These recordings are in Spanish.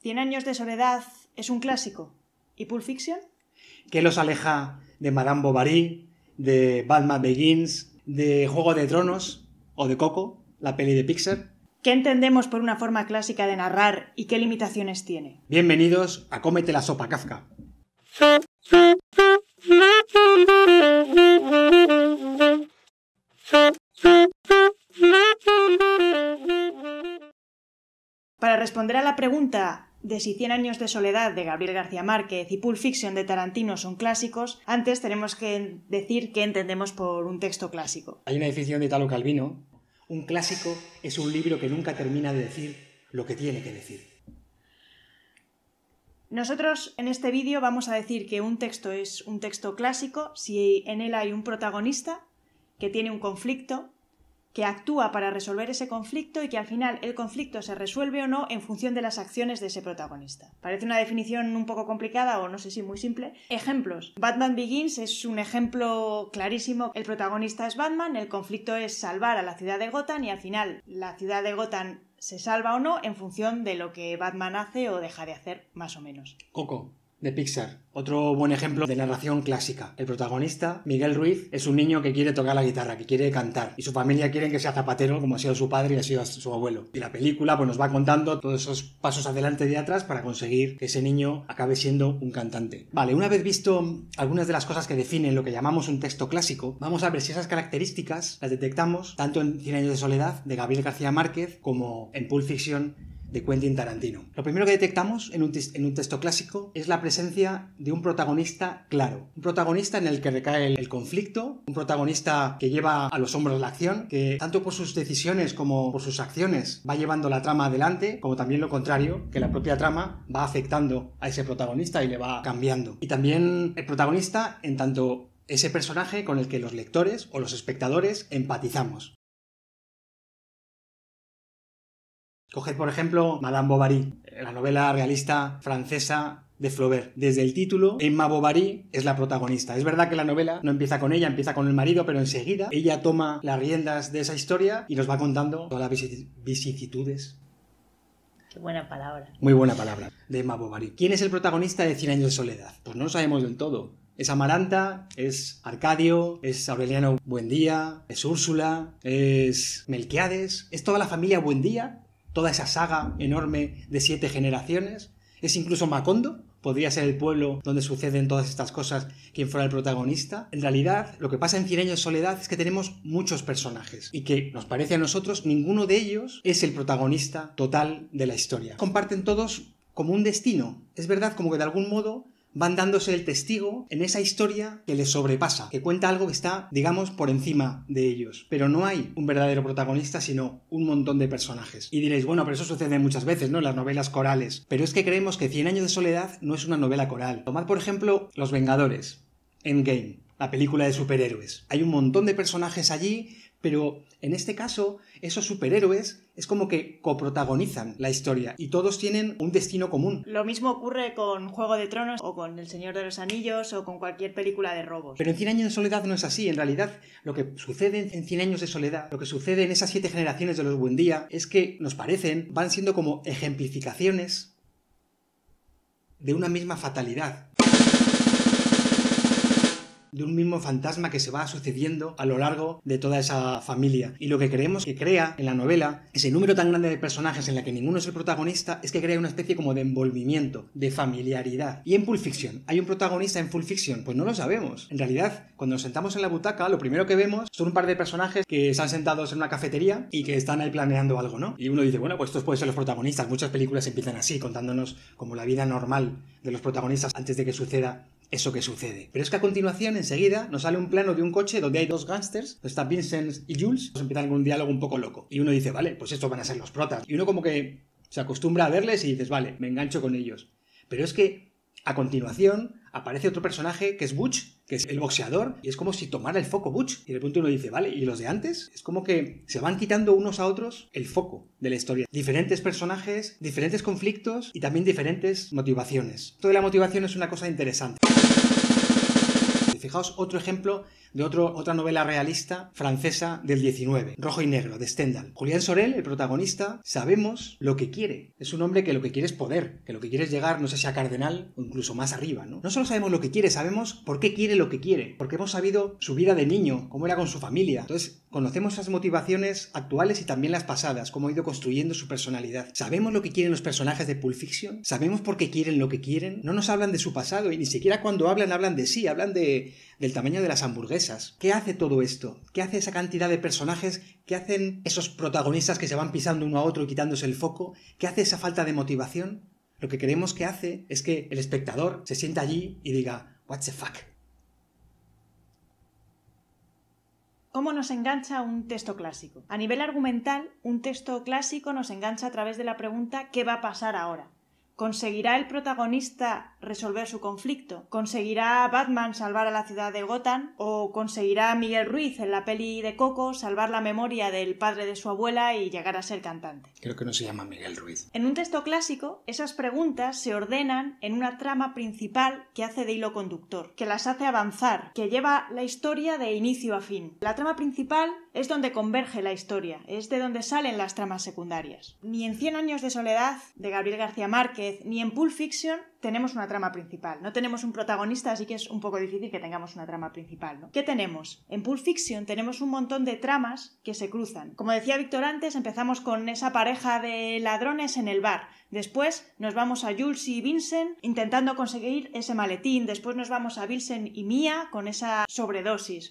Cien años de soledad es un clásico. ¿Y Pulp Fiction? ¿Qué los aleja de Madame Bovary, de Batman Begins, de Juego de Tronos o de Coco, la peli de Pixar? ¿Qué entendemos por una forma clásica de narrar y qué limitaciones tiene? Bienvenidos a Cómete la sopa Kafka. Para responder a la pregunta de si Cien años de soledad de Gabriel García Márquez y Pulp Fiction de Tarantino son clásicos, antes tenemos que decir qué entendemos por un texto clásico. Hay una definición de Italo Calvino. Un clásico es un libro que nunca termina de decir lo que tiene que decir. Nosotros en este vídeo vamos a decir que un texto es un texto clásico si en él hay un protagonista que tiene un conflicto, que actúa para resolver ese conflicto y que al final el conflicto se resuelve o no en función de las acciones de ese protagonista. Parece una definición un poco complicada o no sé si muy simple. Ejemplos. Batman Begins es un ejemplo clarísimo. El protagonista es Batman, el conflicto es salvar a la ciudad de Gotham y al final la ciudad de Gotham se salva o no en función de lo que Batman hace o deja de hacer, más o menos. Coco de Pixar. Otro buen ejemplo de narración clásica. El protagonista, Miguel Ruiz, es un niño que quiere tocar la guitarra, que quiere cantar, y su familia quiere que sea zapatero, como ha sido su padre y ha sido su abuelo. Y la película pues, nos va contando todos esos pasos adelante y atrás para conseguir que ese niño acabe siendo un cantante. Vale, una vez visto algunas de las cosas que definen lo que llamamos un texto clásico, vamos a ver si esas características las detectamos tanto en Cien años de soledad de Gabriel García Márquez como en Pulp Fiction de Quentin Tarantino. Lo primero que detectamos en un, texto clásico es la presencia de un protagonista claro, un protagonista en el que recae el, el, conflicto, un protagonista que lleva a los hombros la acción, que tanto por sus decisiones como por sus acciones va llevando la trama adelante, como también lo contrario, que la propia trama va afectando a ese protagonista y le va cambiando. Y también el protagonista en tanto ese personaje con el que los lectores o los espectadores empatizamos. Coged, por ejemplo, Madame Bovary, eh. la novela realista francesa de Flaubert. Desde el título, Emma Bovary es la protagonista. Es verdad que la novela no empieza con ella, empieza con el marido, pero enseguida ella toma las riendas de esa historia y nos va contando todas las vicisitudes. Qué buena palabra. Muy buena palabra, de Emma Bovary. ¿Quién es el protagonista de Cien años de soledad? Pues no lo sabemos del todo. Es Amaranta, es Arcadio, es Aureliano Buendía, es Úrsula, es Melquiades, es toda la familia Buendía toda esa saga enorme de siete generaciones. Es incluso Macondo, podría ser el pueblo donde suceden todas estas cosas quien fuera el protagonista. En realidad, lo que pasa en Cien años de soledad es que tenemos muchos personajes y que nos parece a nosotros ninguno de ellos es el protagonista total de la historia. Comparten todos como un destino. Es verdad, como que de algún modo van dándose el testigo en esa historia que les sobrepasa, que cuenta algo que está, digamos, por encima de ellos. Pero no hay un verdadero protagonista, sino un montón de personajes. Y diréis, bueno, pero eso sucede muchas veces, ¿no? Las novelas corales. Pero es que creemos que Cien años de soledad no es una novela coral. Tomad, por ejemplo, Los Vengadores, Endgame, la película de superhéroes. Hay un montón de personajes allí pero en este caso, esos superhéroes es como que coprotagonizan la historia y todos tienen un destino común. Lo mismo ocurre con Juego de Tronos o con El Señor de los Anillos o con cualquier película de robos. Pero en Cien años de soledad no es así. En realidad, lo que sucede en Cien años de soledad, lo que sucede en esas siete generaciones de los Buendía, es que nos parecen, van siendo como ejemplificaciones de una misma fatalidad de un mismo fantasma que se va sucediendo a lo largo de toda esa familia. Y lo que creemos que crea en la novela, ese número tan grande de personajes en la que ninguno es el protagonista, es que crea una especie como de envolvimiento, de familiaridad. Y en Pulp Fiction, ¿hay un protagonista en Full Fiction? Pues no lo sabemos. En realidad, cuando nos sentamos en la butaca, lo primero que vemos son un par de personajes que están sentados en una cafetería y que están ahí planeando algo, ¿no? Y uno dice, bueno, pues estos pueden ser los protagonistas. Muchas películas empiezan así, contándonos como la vida normal de los protagonistas antes de que suceda eso que sucede. Pero es que a continuación, enseguida, nos sale un plano de un coche donde hay dos gángsters, donde están Vincent y Jules, pues empiezan con un diálogo un poco loco. Y uno dice, vale, pues estos van a ser los protas. Y uno como que se acostumbra a verles y dices, vale, me engancho con ellos. Pero es que a continuación, aparece otro personaje que es Butch, que es el boxeador, y es como si tomara el foco Butch. Y de pronto uno dice, vale, ¿y los de antes? Es como que se van quitando unos a otros el foco de la historia. Diferentes personajes, diferentes conflictos y también diferentes motivaciones. Toda la motivación es una cosa interesante. Fijaos otro ejemplo de otro, otra novela realista francesa del 19, Rojo y Negro, de Stendhal. Julián Sorel, el protagonista, sabemos lo que quiere. Es un hombre que lo que quiere es poder, que lo que quiere es llegar, no sé si a cardenal o incluso más arriba, ¿no? No solo sabemos lo que quiere, sabemos por qué quiere lo que quiere, porque hemos sabido su vida de niño, cómo era con su familia. Entonces, conocemos esas motivaciones actuales y también las pasadas, cómo ha ido construyendo su personalidad. Sabemos lo que quieren los personajes de Pulp Fiction, sabemos por qué quieren lo que quieren, no nos hablan de su pasado y ni siquiera cuando hablan hablan de sí, hablan de del tamaño de las hamburguesas. ¿Qué hace todo esto? ¿Qué hace esa cantidad de personajes? ¿Qué hacen esos protagonistas que se van pisando uno a otro y quitándose el foco? ¿Qué hace esa falta de motivación? Lo que queremos que hace es que el espectador se sienta allí y diga, what the fuck? ¿Cómo nos engancha un texto clásico? A nivel argumental, un texto clásico nos engancha a través de la pregunta ¿qué va a pasar ahora? ¿Conseguirá el protagonista resolver su conflicto? ¿Conseguirá Batman salvar a la ciudad de Gotham? ¿O conseguirá Miguel Ruiz en la peli de Coco salvar la memoria del padre de su abuela y llegar a ser cantante? Creo que no se llama Miguel Ruiz. En un texto clásico, esas preguntas se ordenan en una trama principal que hace de hilo conductor, que las hace avanzar, que lleva la historia de inicio a fin. La trama principal es donde converge la historia, es de donde salen las tramas secundarias. Ni en Cien años de soledad de Gabriel García Márquez, ni en Pulp Fiction tenemos una trama principal. No tenemos un protagonista, así que es un poco difícil que tengamos una trama principal. ¿no? ¿Qué tenemos? En Pulp Fiction tenemos un montón de tramas que se cruzan. Como decía Víctor antes, empezamos con esa pareja de ladrones en el bar. Después nos vamos a Jules y Vincent intentando conseguir ese maletín. Después nos vamos a Vincent y Mia con esa sobredosis.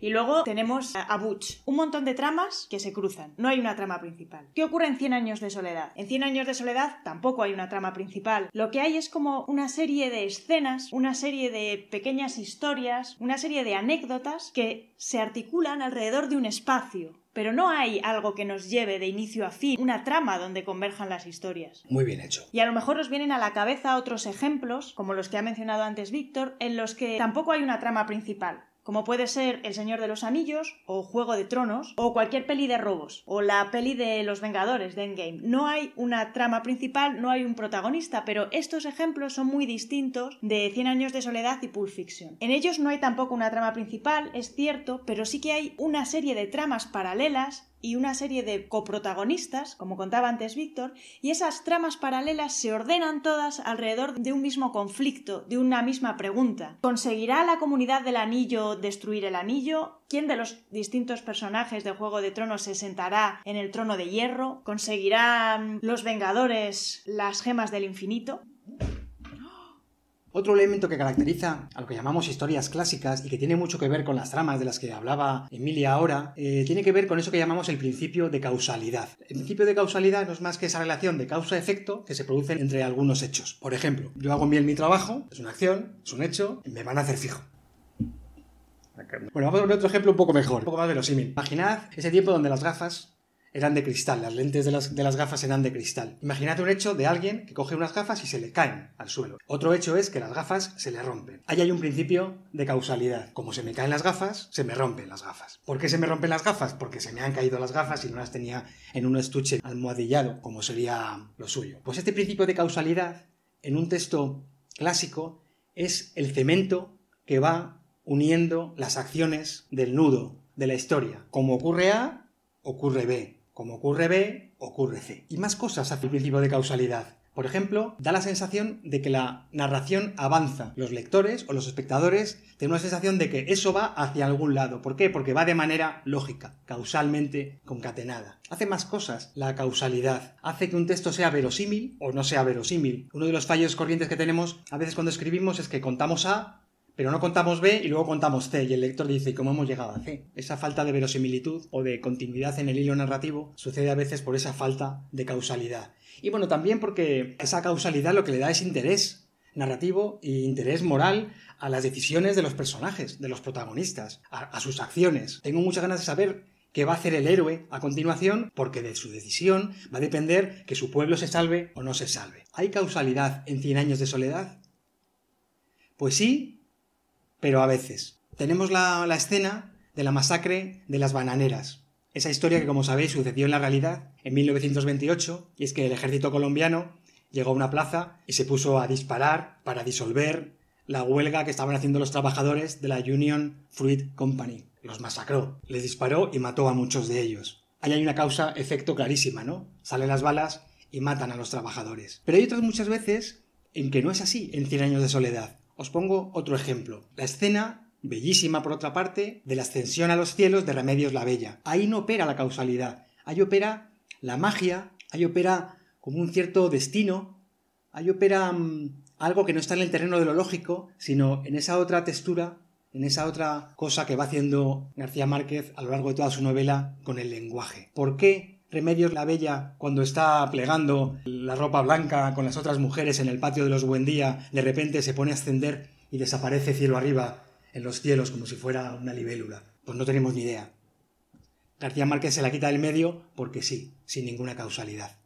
Y luego tenemos a Butch. Un montón de tramas que se cruzan. No hay una trama principal. ¿Qué ocurre en 100 años de soledad? En 100 años de soledad tampoco hay una trama principal. Lo que hay es como una serie de escenas, una serie de pequeñas historias, una serie de anécdotas que se articulan alrededor de un espacio. Pero no hay algo que nos lleve de inicio a fin, una trama donde converjan las historias. Muy bien hecho. Y a lo mejor nos vienen a la cabeza otros ejemplos, como los que ha mencionado antes Víctor, en los que tampoco hay una trama principal como puede ser El Señor de los Anillos o Juego de Tronos o cualquier peli de robos o la peli de los Vengadores de Endgame. No hay una trama principal, no hay un protagonista, pero estos ejemplos son muy distintos de Cien años de soledad y Pulp Fiction. En ellos no hay tampoco una trama principal, es cierto, pero sí que hay una serie de tramas paralelas y una serie de coprotagonistas, como contaba antes Víctor, y esas tramas paralelas se ordenan todas alrededor de un mismo conflicto, de una misma pregunta. ¿Conseguirá la comunidad del anillo destruir el anillo? ¿Quién de los distintos personajes de Juego de Tronos se sentará en el trono de hierro? ¿Conseguirán los Vengadores las gemas del infinito? Otro elemento que caracteriza a lo que llamamos historias clásicas y que tiene mucho que ver con las tramas de las que hablaba Emilia ahora, eh, tiene que ver con eso que llamamos el principio de causalidad. El principio de causalidad no es más que esa relación de causa-efecto que se produce entre algunos hechos. Por ejemplo, yo hago bien mi trabajo, es una acción, es un hecho, me van a hacer fijo. Bueno, vamos a ver otro ejemplo un poco mejor, un poco más verosímil. Imaginad ese tiempo donde las gafas eran de cristal, las lentes de las, gafas eran de cristal. Imagínate un hecho de alguien que coge unas gafas y se le caen al suelo. Otro hecho es que las gafas se le rompen. Ahí hay un principio de causalidad. Como se me caen las gafas, se me rompen las gafas. ¿Por qué se me rompen las gafas? Porque se me han caído las gafas y no las tenía en un estuche almohadillado, como sería lo suyo. Pues este principio de causalidad, en un texto clásico, es el cemento que va uniendo las acciones del nudo de la historia. Como ocurre A, ocurre B como ocurre B, ocurre C. Y más cosas hace el principio de causalidad. Por ejemplo, da la sensación de que la narración avanza. Los lectores o los espectadores tienen una sensación de que eso va hacia algún lado. ¿Por qué? Porque va de manera lógica, causalmente concatenada. Hace más cosas la causalidad. Hace que un texto sea verosímil o no sea verosímil. Uno de los fallos corrientes que tenemos a veces cuando escribimos es que contamos A pero no contamos B y luego contamos C y el lector dice, ¿cómo hemos llegado a C? Esa falta de verosimilitud o de continuidad en el hilo narrativo sucede a veces por esa falta de causalidad. Y bueno, también porque esa causalidad lo que le da es interés narrativo y e interés moral a las decisiones de los personajes, de los protagonistas, a, a sus acciones. Tengo muchas ganas de saber qué va a hacer el héroe a continuación, porque de su decisión va a depender que su pueblo se salve o no se salve. ¿Hay causalidad en Cien años de soledad? Pues sí, pero a veces. Tenemos la, escena de la masacre de las bananeras. Esa historia que, como sabéis, sucedió en la realidad en 1928, y es que el ejército colombiano llegó a una plaza y se puso a disparar para disolver la huelga que estaban haciendo los trabajadores de la Union Fruit Company. Los masacró, les disparó y mató a muchos de ellos. Ahí hay una causa-efecto clarísima, ¿no? Salen las balas y matan a los trabajadores. Pero hay otras muchas veces en que no es así en Cien años de soledad. Os pongo otro ejemplo. La escena bellísima por otra parte, de la ascensión a los cielos de Remedios la Bella. Ahí no opera la causalidad, ahí opera la magia, ahí opera como un cierto destino, ahí opera mm, algo que no está en el terreno de lo lógico, sino en esa otra textura, en esa otra cosa que va haciendo García Márquez a lo largo de toda su novela con el lenguaje. ¿Por qué Remedios la Bella, cuando está plegando la ropa blanca con las otras mujeres en el patio de los Buendía, de repente se pone a ascender y desaparece cielo arriba en los cielos como si fuera una libélula. Pues no tenemos ni idea. García Márquez se la quita del medio porque sí, sin ninguna causalidad.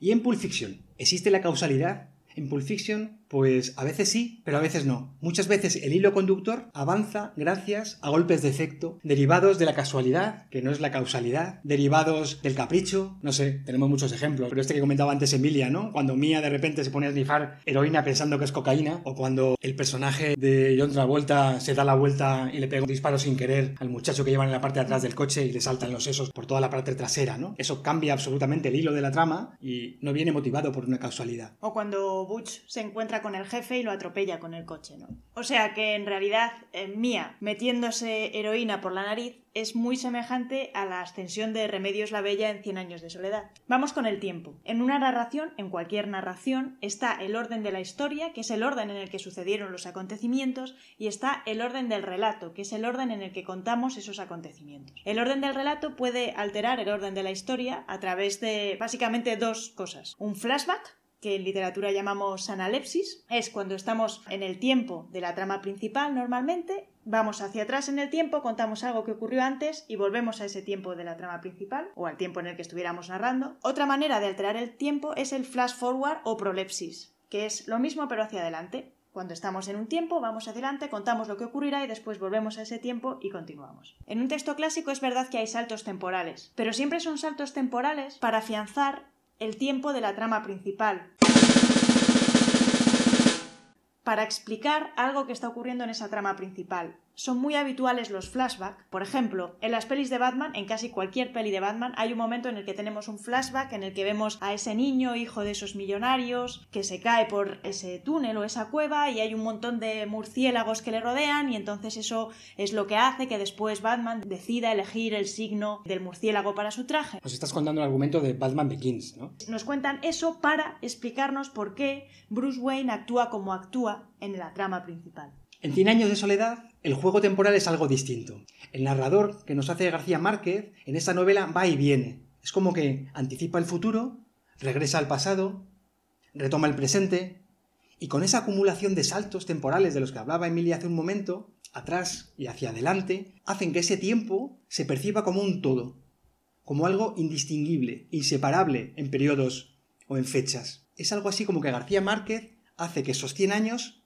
¿Y en Pulp Fiction? ¿Existe la causalidad? En Pulp Fiction pues a veces sí, pero a veces no. Muchas veces el hilo conductor avanza gracias a golpes de efecto derivados de la casualidad, que no es la causalidad, derivados del capricho, no sé, tenemos muchos ejemplos, pero este que comentaba antes Emilia, ¿no? Cuando Mia de repente se pone a rifar heroína pensando que es cocaína, o cuando el personaje de John Travolta se da la vuelta y le pega un disparo sin querer al muchacho que lleva en la parte de atrás del coche y le saltan los sesos por toda la parte trasera, ¿no? Eso cambia absolutamente el hilo de la trama y no viene motivado por una casualidad. O cuando Butch se encuentra con el jefe y lo atropella con el coche, ¿no? O sea que en realidad eh, Mía metiéndose heroína por la nariz es muy semejante a la ascensión de Remedios la Bella en Cien años de soledad. Vamos con el tiempo. En una narración, en cualquier narración, está el orden de la historia, que es el orden en el que sucedieron los acontecimientos, y está el orden del relato, que es el orden en el que contamos esos acontecimientos. El orden del relato puede alterar el orden de la historia a través de básicamente dos cosas. Un flashback, que en literatura llamamos analepsis, es cuando estamos en el tiempo de la trama principal normalmente, vamos hacia atrás en el tiempo, contamos algo que ocurrió antes y volvemos a ese tiempo de la trama principal o al tiempo en el que estuviéramos narrando. Otra manera de alterar el tiempo es el flash forward o prolepsis, que es lo mismo pero hacia adelante. Cuando estamos en un tiempo, vamos adelante, contamos lo que ocurrirá y después volvemos a ese tiempo y continuamos. En un texto clásico es verdad que hay saltos temporales, pero siempre son saltos temporales para afianzar el tiempo de la trama principal, para explicar algo que está ocurriendo en esa trama principal son muy habituales los flashbacks. Por ejemplo, en las pelis de Batman, en casi cualquier peli de Batman, hay un momento en el que tenemos un flashback en el que vemos a ese niño, hijo de esos millonarios, que se cae por ese túnel o esa cueva y hay un montón de murciélagos que le rodean y entonces eso es lo que hace que después Batman decida elegir el signo del murciélago para su traje. Nos estás contando el argumento de Batman Begins, ¿no? Nos cuentan eso para explicarnos por qué Bruce Wayne actúa como actúa en la trama principal. En Cien años de soledad, el juego temporal es algo distinto. El narrador que nos hace García Márquez en esta novela va y viene. Es como que anticipa el futuro, regresa al pasado, retoma el presente, y con esa acumulación de saltos temporales de los que hablaba Emilia hace un momento, atrás y hacia adelante, hacen que ese tiempo se perciba como un todo, como algo indistinguible, inseparable en periodos o en fechas. Es algo así como que García Márquez hace que esos 100 años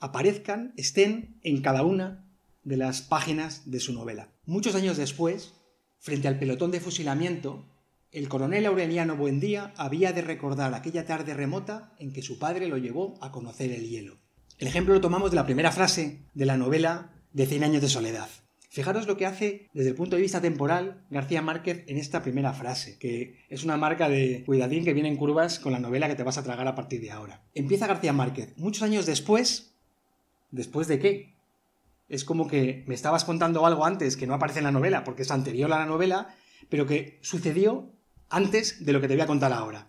aparezcan, estén en cada una de las páginas de su novela. Muchos años después, frente al pelotón de fusilamiento, el coronel Aureliano Buendía había de recordar aquella tarde remota en que su padre lo llevó a conocer el hielo. El ejemplo lo tomamos de la primera frase de la novela de Cien años de soledad. Fijaros lo que hace desde el punto de vista temporal García Márquez en esta primera frase, que es una marca de cuidadín que viene en curvas con la novela que te vas a tragar a partir de ahora. Empieza García Márquez. Muchos años después, ¿Después de qué? Es como que me estabas contando algo antes que no aparece en la novela, porque es anterior a la novela, pero que sucedió antes de lo que te voy a contar ahora.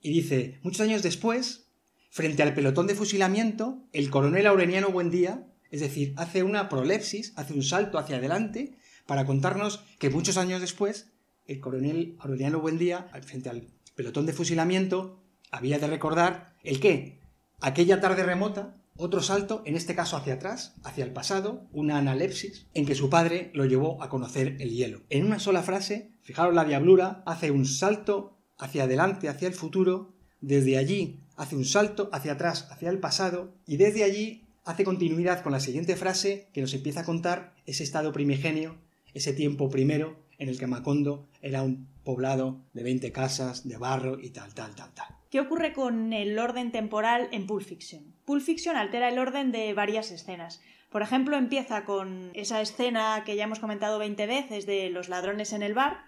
Y dice, muchos años después, frente al pelotón de fusilamiento, el coronel Aureliano Buendía, es decir, hace una prolepsis, hace un salto hacia adelante para contarnos que muchos años después, el coronel Aureliano Buendía, frente al pelotón de fusilamiento, había de recordar el qué, aquella tarde remota otro salto, en este caso hacia atrás, hacia el pasado, una analepsis, en que su padre lo llevó a conocer el hielo. En una sola frase, fijaros la diablura, hace un salto hacia adelante, hacia el futuro, desde allí hace un salto hacia atrás, hacia el pasado, y desde allí hace continuidad con la siguiente frase que nos empieza a contar ese estado primigenio, ese tiempo primero en el que Macondo era un poblado de 20 casas, de barro y tal, tal, tal, tal. ¿Qué ocurre con el orden temporal en Pulp Fiction? Pulp Fiction altera el orden de varias escenas. Por ejemplo, empieza con esa escena que ya hemos comentado 20 veces de los ladrones en el bar,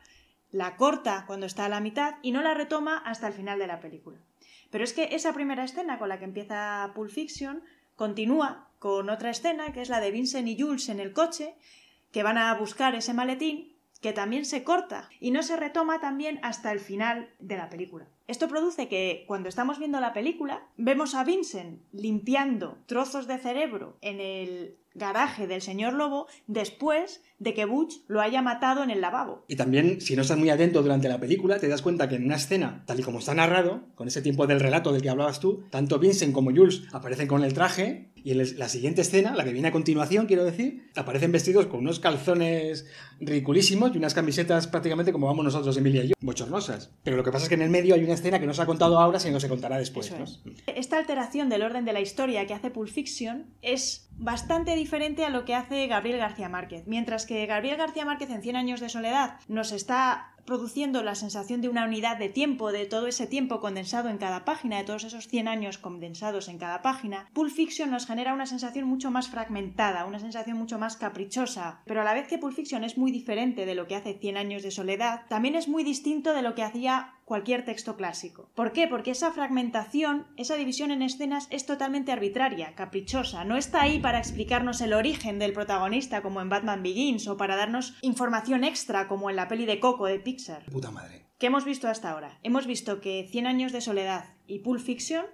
la corta cuando está a la mitad y no la retoma hasta el final de la película. Pero es que esa primera escena con la que empieza Pulp Fiction continúa con otra escena que es la de Vincent y Jules en el coche, que van a buscar ese maletín, que también se corta y no se retoma también hasta el final de la película. Esto produce que cuando estamos viendo la película, vemos a Vincent limpiando trozos de cerebro en el garaje del señor Lobo después de que Butch lo haya matado en el lavabo. Y también, si no estás muy atento durante la película, te das cuenta que en una escena, tal y como está narrado, con ese tiempo del relato del que hablabas tú, tanto Vincent como Jules aparecen con el traje y en la siguiente escena, la que viene a continuación, quiero decir, aparecen vestidos con unos calzones ridiculísimos y unas camisetas prácticamente como vamos nosotros, Emilia y yo, bochornosas. Pero lo que pasa es que en el medio hay una escena que no se ha contado ahora, sino que se contará después. Esta alteración del orden de la historia que hace Pulp Fiction es bastante diferente a lo que hace Gabriel García Márquez. Mientras que Gabriel García Márquez en Cien años de soledad nos está produciendo la sensación de una unidad de tiempo, de todo ese tiempo condensado en cada página, de todos esos 100 años condensados en cada página, Pulp Fiction nos genera una sensación mucho más fragmentada, una sensación mucho más caprichosa. Pero a la vez que Pulp Fiction es muy diferente de lo que hace 100 años de soledad, también es muy distinto de lo que hacía cualquier texto clásico. ¿Por qué? Porque esa fragmentación, esa división en escenas es totalmente arbitraria, caprichosa, no está ahí para explicarnos el origen del protagonista como en Batman Begins o para darnos información extra como en la peli de Coco de Pixar. Puta madre. ¿Qué hemos visto hasta ahora? Hemos visto que Cien años de soledad y Pulp Fiction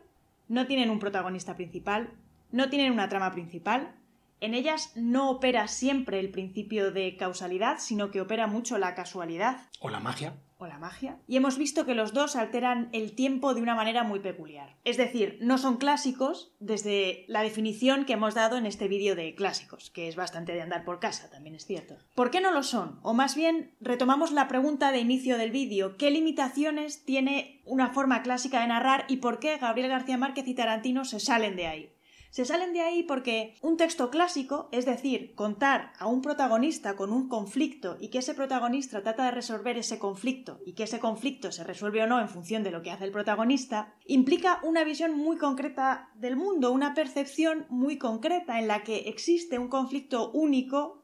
no tienen un protagonista principal, no tienen una trama principal, en ellas no opera siempre el principio de causalidad, sino que opera mucho la casualidad. O la magia o la magia, y hemos visto que los dos alteran el tiempo de una manera muy peculiar. Es decir, no son clásicos desde la definición que hemos dado en este vídeo de clásicos, que es bastante de andar por casa, también es cierto. ¿Por qué no lo son? O más bien, retomamos la pregunta de inicio del vídeo, ¿qué limitaciones tiene una forma clásica de narrar y por qué Gabriel García Márquez y Tarantino se salen de ahí? Se salen de ahí porque un texto clásico, es decir, contar a un protagonista con un conflicto y que ese protagonista trata de resolver ese conflicto y que ese conflicto se resuelve o no en función de lo que hace el protagonista, implica una visión muy concreta del mundo, una percepción muy concreta en la que existe un conflicto único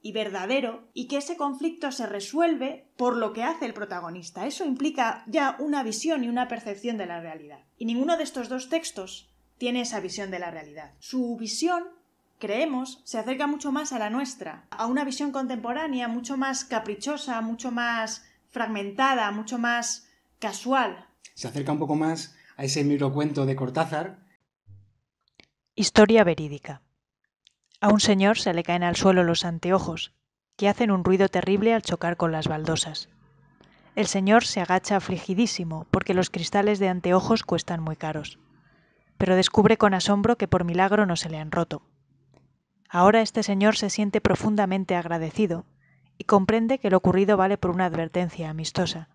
y verdadero y que ese conflicto se resuelve por lo que hace el protagonista. Eso implica ya una visión y una percepción de la realidad. Y ninguno de estos dos textos tiene esa visión de la realidad. Su visión, creemos, se acerca mucho más a la nuestra, a una visión contemporánea mucho más caprichosa, mucho más fragmentada, mucho más casual. Se acerca un poco más a ese microcuento de Cortázar. Historia verídica. A un señor se le caen al suelo los anteojos, que hacen un ruido terrible al chocar con las baldosas. El señor se agacha afligidísimo porque los cristales de anteojos cuestan muy caros pero descubre con asombro que por milagro no se le han roto. Ahora este señor se siente profundamente agradecido y comprende que lo ocurrido vale por una advertencia amistosa,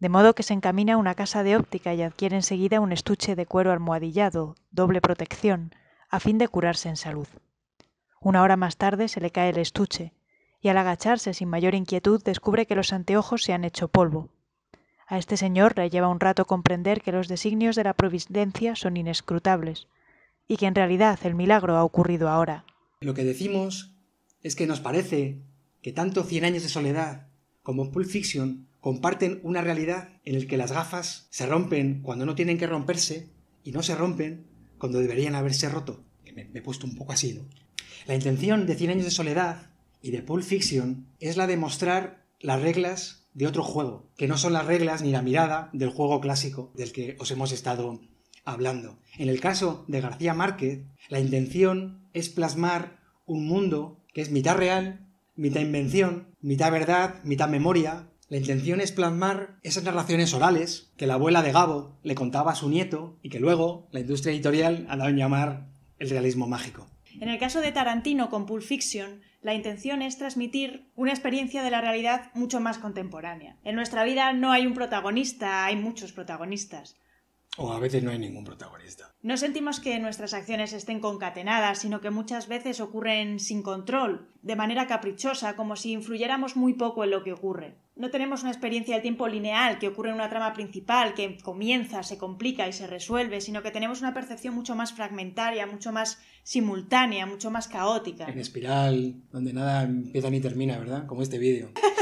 de modo que se encamina a una casa de óptica y adquiere enseguida un estuche de cuero almohadillado, doble protección, a fin de curarse en salud. Una hora más tarde se le cae el estuche, y al agacharse sin mayor inquietud descubre que los anteojos se han hecho polvo, a este señor le lleva un rato comprender que los designios de la providencia son inescrutables y que en realidad el milagro ha ocurrido ahora. Lo que decimos es que nos parece que tanto Cien años de soledad como Pulp Fiction comparten una realidad en la que las gafas se rompen cuando no tienen que romperse y no se rompen cuando deberían haberse roto. Me, he puesto un poco así, ¿no? La intención de Cien años de soledad y de Pulp Fiction es la de mostrar las reglas de otro juego, que no son las reglas ni la mirada del juego clásico del que os hemos estado hablando. En el caso de García Márquez, la intención es plasmar un mundo que es mitad real, mitad invención, mitad verdad, mitad memoria. La intención es plasmar esas narraciones orales que la abuela de Gabo le contaba a su nieto y que luego la industria editorial ha dado en llamar el realismo mágico. En el caso de Tarantino con Pulp Fiction, la intención es transmitir una experiencia de la realidad mucho más contemporánea. En nuestra vida no hay un protagonista, hay muchos protagonistas o a veces no hay ningún protagonista. No sentimos que nuestras acciones estén concatenadas, sino que muchas veces ocurren sin control, de manera caprichosa, como si influyéramos muy poco en lo que ocurre. No tenemos una experiencia del tiempo lineal que ocurre en una trama principal, que comienza, se complica y se resuelve, sino que tenemos una percepción mucho más fragmentaria, mucho más simultánea, mucho más caótica. En espiral, donde nada empieza ni termina, ¿verdad? Como este vídeo.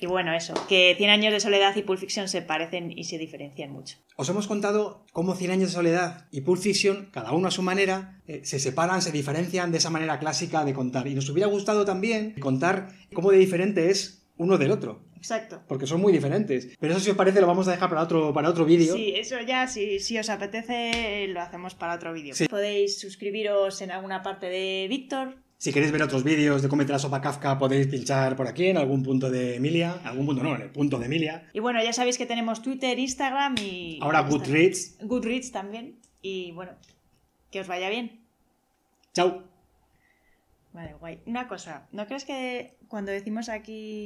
Y bueno, eso, que 100 años de soledad y Pulp Fiction se parecen y se diferencian mucho. Os hemos contado cómo 100 años de soledad y Pulp Fiction, cada uno a su manera, eh, se separan, se diferencian de esa manera clásica de contar. Y nos hubiera gustado también contar cómo de diferente es uno del otro. Exacto. Porque son muy diferentes. Pero eso si os parece lo vamos a dejar para otro, para otro vídeo. Sí, eso ya, si, si, os apetece, lo hacemos para otro vídeo. Podéis suscribiros en alguna parte de Víctor, si queréis ver otros vídeos de Cómete la sopa Kafka, podéis pinchar por aquí en algún punto de Emilia. Algún punto, no, en el punto de Emilia. Y bueno, ya sabéis que tenemos Twitter, Instagram y. Ahora Goodreads. Goodreads también. Y bueno, que os vaya bien. Chao. Vale, guay. Una cosa, ¿no crees que cuando decimos aquí.